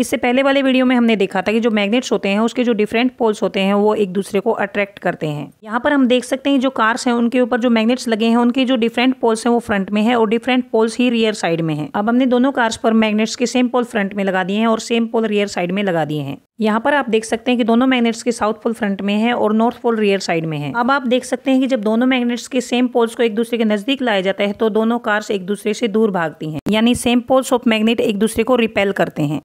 इससे पहले वाले वीडियो में हमने देखा था कि जो मैग्नेट्स होते हैं उसके जो डिफरेंट पोल्स होते हैं वो एक दूसरे को अट्रैक्ट करते हैं यहाँ पर हम देख सकते हैं जो कार्स हैं उनके ऊपर जो मैग्नेट्स लगे हैं उनके जो डिफरेंट पोल्स हैं वो फ्रंट में है और डिफरेंट पोल्स ही रियर साइड में है अब हमने दोनों कार्स पर मैग्नेट्स के सेम पोल फ्रंट में लगा दिए हैं और सेम पोल रियर साइड में लगा दिए हैं यहाँ पर आप देख सकते हैं कि दोनों मैग्नेट्स के साउथ पोल फ्रंट में है और नॉर्थ पोल रियर साइड में है अब आप देख सकते हैं कि जब दोनों मैग्नेट्स के सेम पोल्स को एक दूसरे के नजदीक लाया जाता है तो दोनों कार्स एक दूसरे से दूर भागती हैं यानी सेम पोल्स ऑफ मैग्नेट एक दूसरे को रिपेल करते हैं